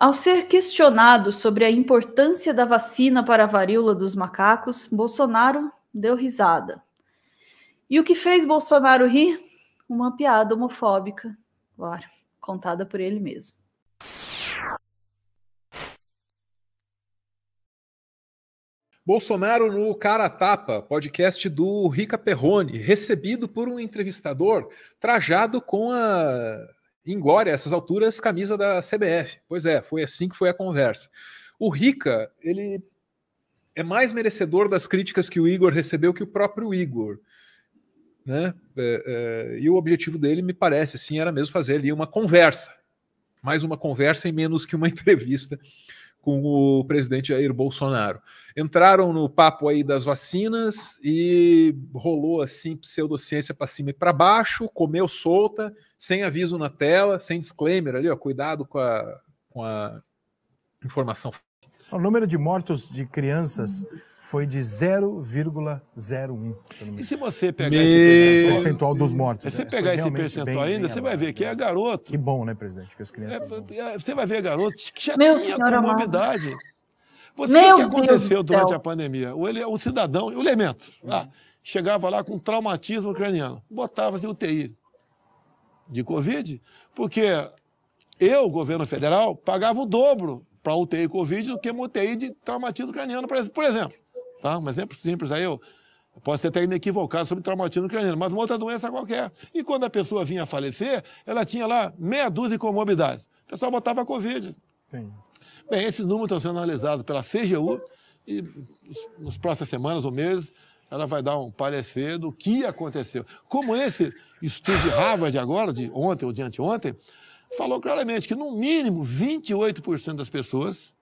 Ao ser questionado sobre a importância da vacina para a varíola dos macacos, Bolsonaro deu risada. E o que fez Bolsonaro rir? Uma piada homofóbica, claro, contada por ele mesmo. Bolsonaro no Cara Tapa, podcast do Rica Perrone, recebido por um entrevistador trajado com a em a essas alturas, camisa da CBF. Pois é, foi assim que foi a conversa. O Rica, ele é mais merecedor das críticas que o Igor recebeu que o próprio Igor. Né? É, é, e o objetivo dele, me parece, assim, era mesmo fazer ali uma conversa. Mais uma conversa e menos que uma entrevista com o presidente Jair Bolsonaro. Entraram no papo aí das vacinas e rolou assim pseudociência para cima e para baixo, comeu solta, sem aviso na tela, sem disclaimer ali, ó, cuidado com a, com a informação. O número de mortos de crianças foi de 0,01. E se você pegar Meu... esse percentual, percentual dos mortos? Se você né? pegar esse percentual ainda, você vai ver que é né? garoto. Que bom, né, presidente? Que as crianças. É, é você vai ver garotos que já Meu tinha comorbidade. Amado. o que aconteceu durante céu. a pandemia? O, ele, o cidadão, o elemento, lá, ah, chegava lá com traumatismo ucraniano, botava-se assim, UTI de Covid, porque eu, governo federal, pagava o dobro para UTI Covid do que uma UTI de traumatismo ucraniano, por exemplo tá? Um exemplo simples aí, eu posso até me equivocar sobre traumatismo craniano, mas uma outra doença qualquer. E quando a pessoa vinha a falecer, ela tinha lá meia dúzia de comorbidades. O pessoal botava Covid. Sim. Bem, esses números estão sendo analisados pela CGU e nos próximas semanas ou meses ela vai dar um parecer do que aconteceu. Como esse estudo de Harvard agora, de ontem ou de anteontem, falou claramente que no mínimo 28% das pessoas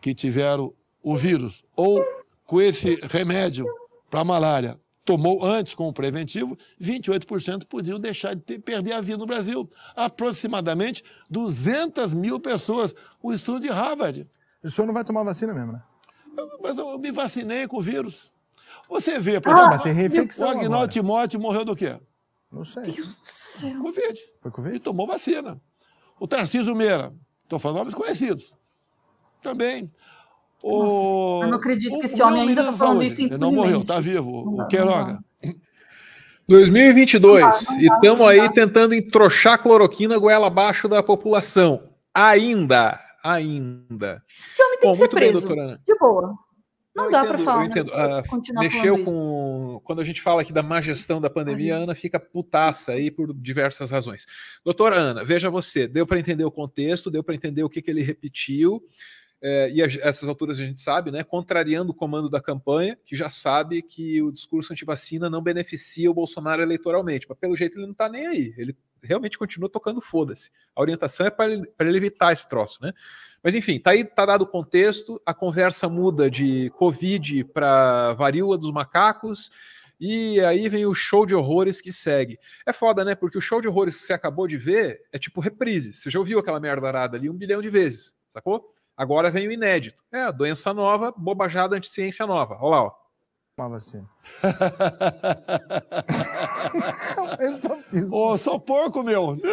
que tiveram o vírus ou com esse remédio para malária tomou antes com o preventivo, 28% podiam deixar de ter, perder a vida no Brasil. Aproximadamente 200 mil pessoas. O estudo de Harvard. O senhor não vai tomar vacina mesmo, né? Eu, mas eu me vacinei com o vírus. Você vê, por ah, exemplo, ah, o Agnaldo Timóteo morreu do quê? Não sei. Deus do céu. Covid. Foi Covid? E tomou vacina. O Tarcísio Meira, estou falando nomes conhecidos, também o, eu não acredito que esse homem ainda está falando hoje. isso Ele não morreu, está vivo. o Queiroga. 2022, não, não, e estamos aí tentando entrochar cloroquina goela abaixo da população. Ainda, ainda. Esse homem tem Bom, que ser preso, bem, de boa. Não eu dá para falar. Eu né? entendo. Né? mexeu com. Isso. Quando a gente fala aqui da má gestão da pandemia, a Ana fica putaça aí por diversas razões. Doutora Ana, veja você, deu para entender o contexto, deu para entender o que, que ele repetiu é, e a, essas alturas a gente sabe, né, contrariando o comando da campanha, que já sabe que o discurso antivacina não beneficia o Bolsonaro eleitoralmente, mas pelo jeito ele não está nem aí, ele realmente continua tocando foda-se. A orientação é para ele, evitar esse troço, né? Mas enfim, tá aí, tá dado o contexto, a conversa muda de Covid para varíola dos macacos, e aí vem o show de horrores que segue. É foda, né? Porque o show de horrores que você acabou de ver é tipo reprise. Você já ouviu aquela merda arada ali um bilhão de vezes, sacou? Agora vem o inédito. É, doença nova, bobajada, anticiência nova. Olha lá, ó. Uma vacina. Assim. eu só fiz. Ô, sou porco, meu.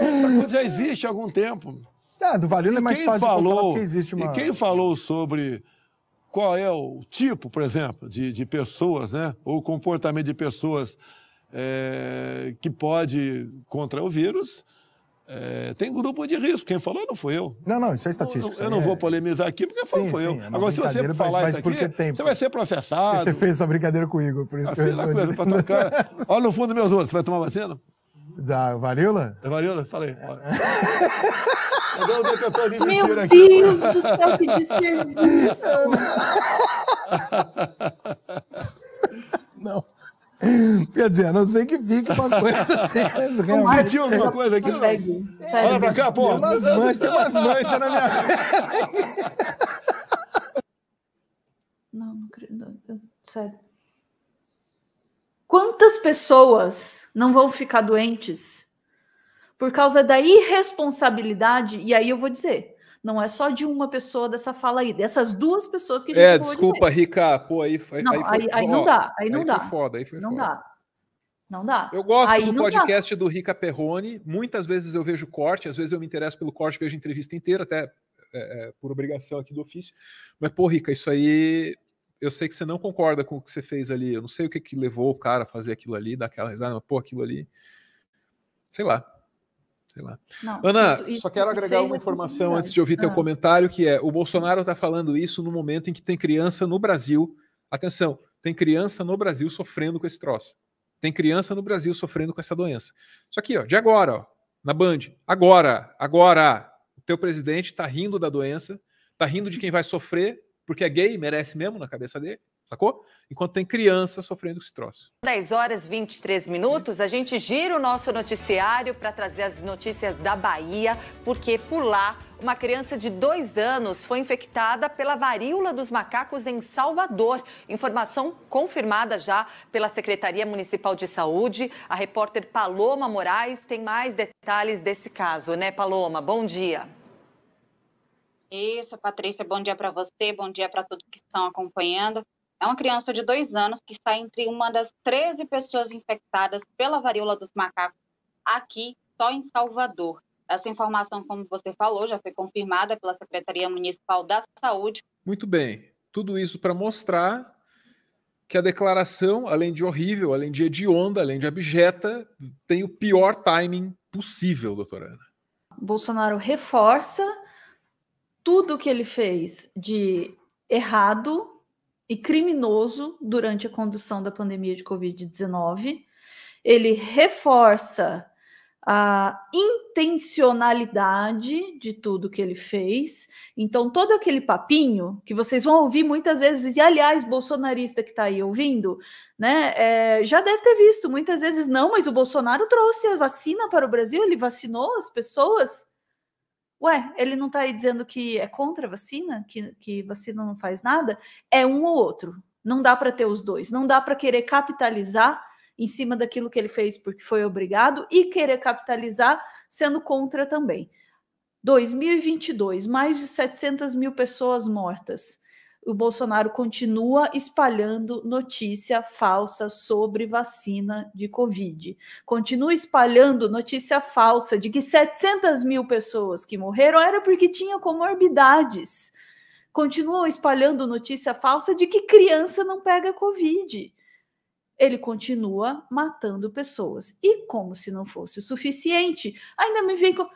É, tá já existe há algum tempo. Ah, do varíola é mais fácil falou, que existe uma... E quem falou sobre qual é o tipo, por exemplo, de, de pessoas, né? Ou comportamento de pessoas é, que pode contra o vírus é, tem grupo de risco. Quem falou não foi eu. Não, não, isso é estatística. Eu, eu não é... vou polemizar aqui porque sim, não fui sim, eu. É Agora, se você falar mas, isso aqui, você vai ser processado. Você fez essa brincadeira comigo, por isso ah, que eu respondi. Coisa pra tua cara. Olha no fundo meus olhos, você vai tomar vacina? Da varíola? Da varíola? Falei. Agora o aqui. Meu Deus do céu, que desserviço! Quer dizer, a não ser que fique uma coisa assim. Mas realmente... tinha alguma coisa aqui? Olha pra cá, pô. Tem umas manchas, tem umas manchas na minha Não, não creio. Sério. Quantas pessoas não vão ficar doentes por causa da irresponsabilidade? E aí eu vou dizer, não é só de uma pessoa dessa fala aí, dessas duas pessoas que a gente É, desculpa, de Rica, pô, aí, aí, não, aí, foi, aí, aí não dá, aí não aí dá. Foi foda, aí foi não foda. dá. Não dá. Eu gosto aí do podcast dá. do Rica Perrone. Muitas vezes eu vejo corte, às vezes eu me interesso pelo corte, vejo a entrevista inteira, até é, é, por obrigação aqui do ofício. Mas, pô, Rica, isso aí. Eu sei que você não concorda com o que você fez ali. Eu não sei o que, que levou o cara a fazer aquilo ali, daquela risada, mas, pô, aquilo ali. Sei lá sei lá. Não, Ana, isso, isso, só quero agregar uma é informação antes de ouvir teu ah. comentário, que é o Bolsonaro está falando isso no momento em que tem criança no Brasil. Atenção, tem criança no Brasil sofrendo com esse troço. Tem criança no Brasil sofrendo com essa doença. Isso aqui, ó, de agora, ó, na Band. Agora, agora. O teu presidente está rindo da doença, está rindo de quem vai sofrer, porque é gay, merece mesmo na cabeça dele sacou? Enquanto tem criança sofrendo com esse troço. 10 horas 23 minutos, a gente gira o nosso noticiário para trazer as notícias da Bahia, porque por lá uma criança de dois anos foi infectada pela varíola dos macacos em Salvador. Informação confirmada já pela Secretaria Municipal de Saúde. A repórter Paloma Moraes tem mais detalhes desse caso, né, Paloma? Bom dia. Isso, Patrícia, bom dia para você, bom dia para todos que estão acompanhando. É uma criança de dois anos que está entre uma das 13 pessoas infectadas pela varíola dos macacos aqui, só em Salvador. Essa informação, como você falou, já foi confirmada pela Secretaria Municipal da Saúde. Muito bem. Tudo isso para mostrar que a declaração, além de horrível, além de hedionda, além de abjeta, tem o pior timing possível, doutora Ana. Bolsonaro reforça tudo o que ele fez de errado e criminoso durante a condução da pandemia de Covid-19. Ele reforça a intencionalidade de tudo que ele fez. Então, todo aquele papinho que vocês vão ouvir muitas vezes, e aliás, bolsonarista que está aí ouvindo, né, é, já deve ter visto muitas vezes, não, mas o Bolsonaro trouxe a vacina para o Brasil, ele vacinou as pessoas. Ué, ele não está aí dizendo que é contra a vacina, que, que vacina não faz nada? É um ou outro. Não dá para ter os dois. Não dá para querer capitalizar em cima daquilo que ele fez porque foi obrigado e querer capitalizar sendo contra também. 2022, mais de 700 mil pessoas mortas o Bolsonaro continua espalhando notícia falsa sobre vacina de Covid. Continua espalhando notícia falsa de que 700 mil pessoas que morreram era porque tinham comorbidades. Continua espalhando notícia falsa de que criança não pega Covid. Ele continua matando pessoas. E como se não fosse o suficiente, ainda me vem com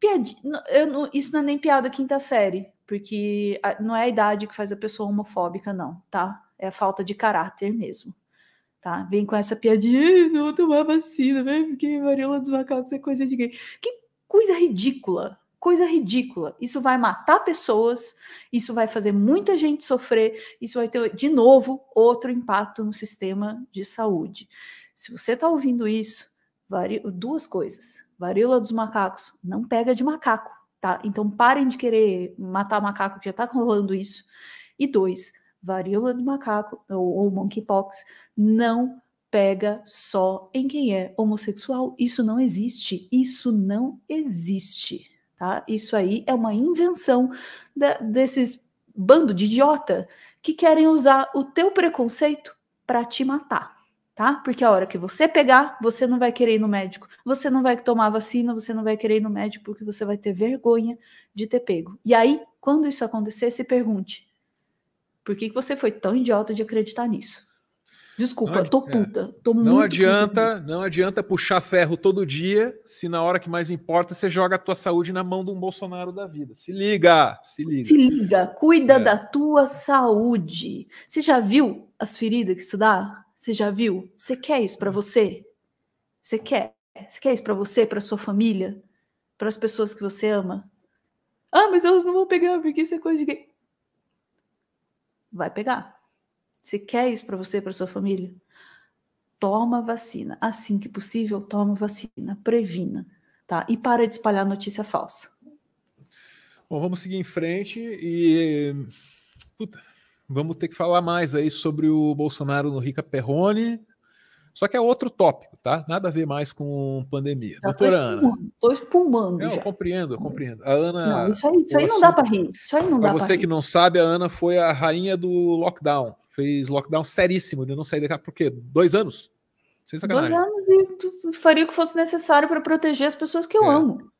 piadinha. Não, isso não é nem piada quinta série, porque não é a idade que faz a pessoa homofóbica, não, tá? É a falta de caráter mesmo. Tá? Vem com essa piadinha, não vou tomar vacina, né? porque varíola dos macacos é coisa de gay. Que coisa ridícula, coisa ridícula. Isso vai matar pessoas, isso vai fazer muita gente sofrer, isso vai ter, de novo, outro impacto no sistema de saúde. Se você está ouvindo isso, Vari... Duas coisas. Varíola dos macacos não pega de macaco, tá? Então parem de querer matar macaco, que já tá rolando isso. E dois, varíola do macaco ou, ou monkeypox não pega só em quem é homossexual. Isso não existe. Isso não existe, tá? Isso aí é uma invenção da, desses bando de idiota que querem usar o teu preconceito para te matar tá? Porque a hora que você pegar, você não vai querer ir no médico. Você não vai tomar vacina, você não vai querer ir no médico porque você vai ter vergonha de ter pego. E aí, quando isso acontecer, se pergunte: por que, que você foi tão idiota de acreditar nisso? Desculpa, não, tô é. puta. Tô não adianta, puta. não adianta puxar ferro todo dia, se na hora que mais importa você joga a tua saúde na mão de um Bolsonaro da vida. Se liga, se liga. Se liga, cuida é. da tua saúde. Você já viu as feridas que isso dá? Você já viu? Você quer isso para você? Você quer? Você quer isso para você, para sua família, para as pessoas que você ama? Ah, mas elas não vão pegar porque isso é coisa de gay. Vai pegar. Você quer isso para você, para sua família? Toma vacina. Assim que possível, toma vacina. Previna. Tá? E para de espalhar notícia falsa. Bom, vamos seguir em frente e. Puta. Vamos ter que falar mais aí sobre o Bolsonaro no Rica Perrone. Só que é outro tópico, tá? Nada a ver mais com pandemia. Já Doutora Ana. Estou espumando. Eu, compreendo, eu compreendo. A Ana. Não, isso aí, isso aí assunto, não dá para rir. Isso aí não dá para você rir. que não sabe, a Ana foi a rainha do lockdown. Fez lockdown seríssimo. de não de daqui por quê? Dois anos? Sem sacanagem. Dois anos e faria o que fosse necessário para proteger as pessoas que eu é. amo.